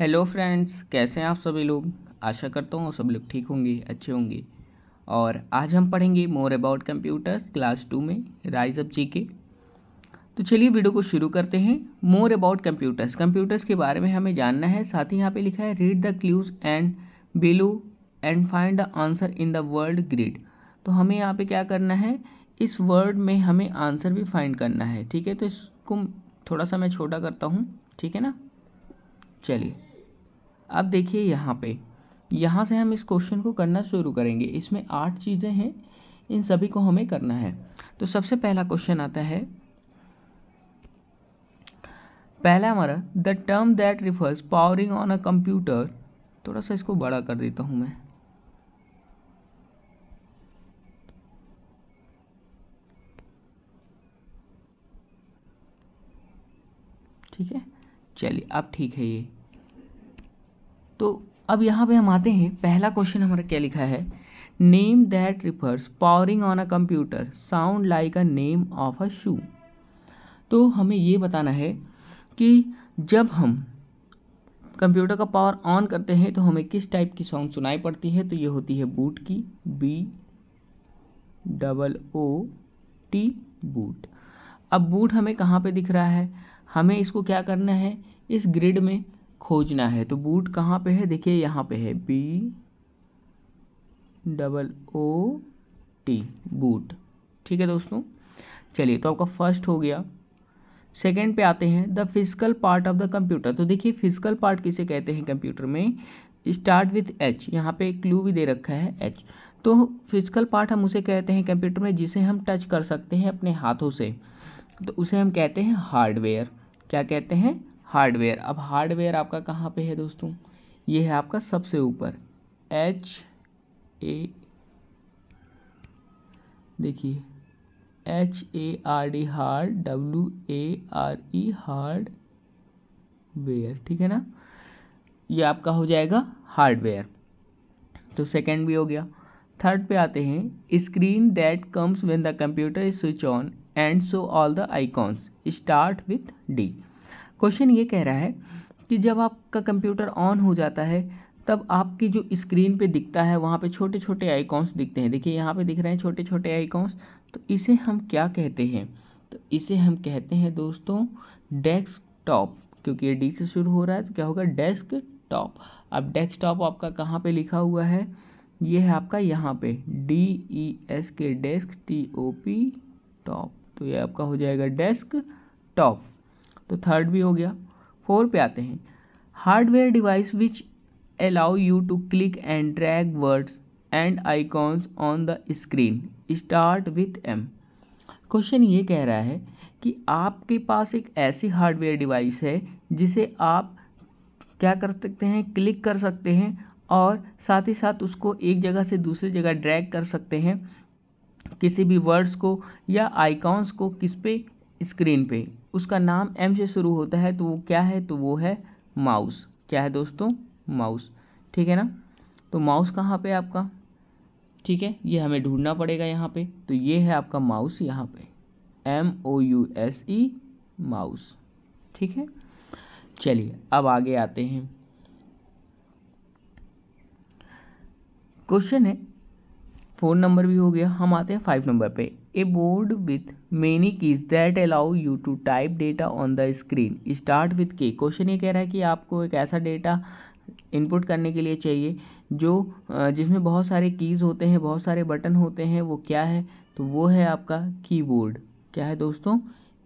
hello friends कैसे हैं आप सभी लोग आशा करता हूँ सब लोग ठीक होंगे अच्छे होंगे और आज हम पढ़ेंगे more about computers class two में राइज अप जी के तो चलिए वीडियो को शुरू करते हैं मोर अबाउट कंप्यूटर्स कंप्यूटर्स के बारे में हमें जानना है साथ ही यहाँ पे लिखा है read the clues and below and find the answer in the world grid तो हमें यहाँ पर क्या करना है इस वर्ड में हमें आंसर भी फाइंड करना है ठीक है तो इसको थोड़ा सा मैं छोटा करता हूँ ठीक है ना चलिए अब देखिए यहाँ पे यहाँ से हम इस क्वेश्चन को करना शुरू करेंगे इसमें आठ चीज़ें हैं इन सभी को हमें करना है तो सबसे पहला क्वेश्चन आता है पहला हमारा the term that refers powering on a computer थोड़ा सा इसको बड़ा कर देता हूँ मैं ठीक है चलिए अब ठीक है ये तो अब यहाँ पे हम आते हैं पहला क्वेश्चन हमारा क्या लिखा है name that refers powering on a computer sound like a name of a shoe तो हमें ये बताना है कि जब हम कंप्यूटर का पावर ऑन करते हैं तो हमें किस टाइप की साउंड सुनाई पड़ती है तो ये होती है बूट की B double O T boot अब बूट हमें कहाँ पे दिख रहा है हमें इसको क्या करना है इस ग्रिड में खोजना है तो बूट कहाँ पे है देखिए यहाँ पे है B double O T boot ठीक है दोस्तों चलिए तो आपका फर्स्ट हो गया सेकेंड पे आते हैं the physical part of the computer तो देखिए फिजिकल पार्ट किसे कहते हैं कंप्यूटर में स्टार्ट विथ एच यहाँ पे क्लू भी दे रखा है एच तो फिजिकल पार्ट हम उसे कहते हैं कंप्यूटर में जिसे हम टच कर सकते हैं अपने हाथों से तो उसे हम कहते हैं हार्डवेयर क्या कहते हैं हार्डवेयर अब हार्डवेयर आपका कहाँ पे है दोस्तों ये है आपका सबसे ऊपर एच ए देखिए H A R D e hard W A R E hardware ठीक है ना ये आपका हो जाएगा हार्डवेयर तो सेकंड भी हो गया थर्ड पे आते हैं screen that comes when the computer is switch on and so all the icons start with D question ये कह रहा है कि जब आपका कंप्यूटर ऑन हो जाता है तब आपकी जो स्क्रीन पे दिखता है वहाँ पे छोटे छोटे आइकॉन्स दिखते हैं देखिए यहाँ पे दिख रहे हैं छोटे छोटे आइकॉन्स तो इसे हम क्या कहते हैं तो इसे हम कहते हैं दोस्तों डेस्कटॉप क्योंकि ये डी से शुरू हो रहा है तो क्या होगा डेस्क टॉप अब डेस्क टॉप आपका कहाँ पे लिखा हुआ है ये है आपका यहाँ पे D E S K desk T O P top तो ये आपका हो जाएगा डेस्क टॉप तो थर्ड भी हो गया फोर पे आते हैं hardware device which allow you to click and drag words and icons on the screen start with M question ये कह रहा है कि आपके पास एक ऐसी हार्डवेयर डिवाइस है जिसे आप क्या कर सकते हैं क्लिक कर सकते हैं और साथ ही साथ उसको एक जगह से दूसरी जगह ड्रैग कर सकते हैं किसी भी वर्ड्स को या आइकॉन्स को किस पे स्क्रीन पे उसका नाम एम से शुरू होता है तो वो क्या है तो वो है माउस क्या है दोस्तों माउस ठीक है ना तो माउस कहाँ पे आपका ठीक है ये हमें ढूंढना पड़ेगा यहाँ पे तो ये है आपका माउस यहाँ पे M O U S E mouse ठीक है चलिए अब आगे आते हैं क्वेश्चन है फोर नंबर भी हो गया हम आते हैं फाइव नंबर पे A board with many keys that allow you to type data on the screen start with K question ये कह रहा है कि आपको एक ऐसा डेटा इनपुट करने के लिए चाहिए जो जिसमें बहुत सारे कीज़ होते हैं बहुत सारे बटन होते हैं वो क्या है तो वो है आपका कीबोर्ड क्या है दोस्तों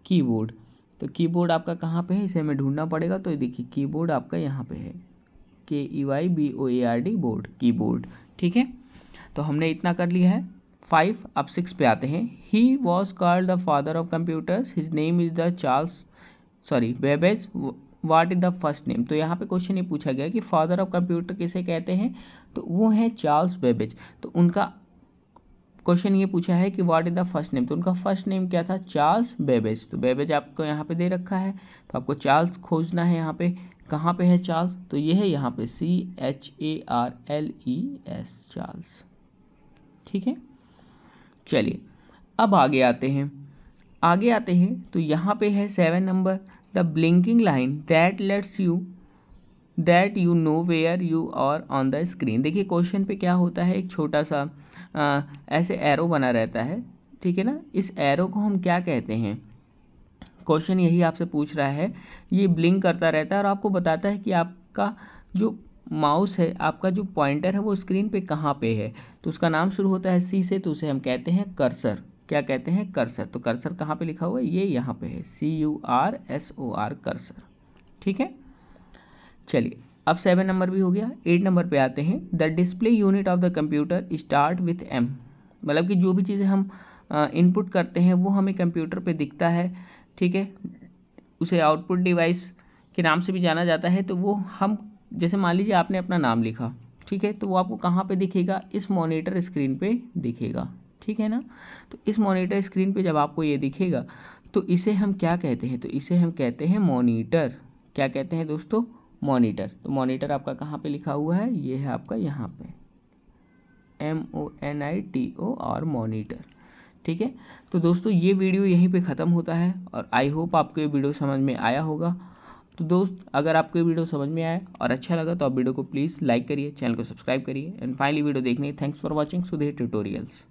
कीबोर्ड तो कीबोर्ड आपका कहाँ पे है इसे हमें ढूंढना पड़ेगा तो देखिए कीबोर्ड आपका यहाँ पे है K E Y B O A R D board keyboard ठीक है तो हमने इतना कर लिया है फाइव अब सिक्स पे आते हैं he was called the father of computers his name is the Charles sorry Babbage what is the first name तो यहाँ पे क्वेश्चन ये पूछा गया कि फादर ऑफ कंप्यूटर किसे कहते हैं तो वो हैं चार्ल्स बेबेज तो उनका क्वेश्चन ये पूछा है कि what is the first name तो उनका फर्स्ट नेम क्या था चार्ल्स बेबेज तो बेबेज आपको यहाँ पे दे रखा है तो आपको चार्ल्स खोजना है यहाँ पे कहाँ पे है चार्ल्स तो ये है यहाँ पे C H A R L E S Charles ठीक है चलिए अब आगे आते हैं आगे आते हैं तो यहाँ पे है seven number the blinking line that lets you that you know where you are on the screen देखिए क्वेश्चन पे क्या होता है एक छोटा सा आ, ऐसे एरो बना रहता है ठीक है ना इस एरो को हम क्या कहते हैं क्वेश्चन यही आपसे पूछ रहा है ये ब्लिंक करता रहता है और आपको बताता है कि आपका जो माउस है आपका जो पॉइंटर है वो स्क्रीन पे कहाँ पे है तो उसका नाम शुरू होता है सी से तो उसे हम कहते हैं कर्सर क्या कहते हैं कर्सर तो कर्सर कहाँ पे लिखा हुआ है ये यहाँ पे है C U R S O R cursor ठीक है चलिए अब सेवन नंबर भी हो गया एट नंबर पे आते हैं the display unit of the computer start with M मतलब कि जो भी चीज़ें हम इनपुट करते हैं वो हमें कंप्यूटर पर दिखता है ठीक है उसे आउटपुट डिवाइस के नाम से भी जाना जाता है तो वो हम जैसे मान लीजिए आपने अपना नाम लिखा ठीक है तो वो आपको कहाँ पे दिखेगा इस मॉनिटर स्क्रीन पे दिखेगा ठीक है ना तो इस मॉनिटर स्क्रीन पे जब आपको ये दिखेगा तो इसे हम क्या कहते हैं तो इसे हम कहते हैं मॉनिटर क्या कहते हैं दोस्तों मॉनिटर तो मॉनिटर आपका कहाँ पे लिखा हुआ है ये है आपका यहाँ पे M O N I T O और मोनीटर ठीक है तो दोस्तों ये वीडियो यहीं पे ख़त्म होता है और आई होप आपको ये वीडियो समझ में आया होगा तो दोस्त अगर आपको ये वीडियो समझ में आया और अच्छा लगा तो आप वीडियो को प्लीज़ लाइक करिए चैनल को सब्सक्राइब करिए एंड फाइनली वीडियो देखने thanks for watching Sudhir tutorials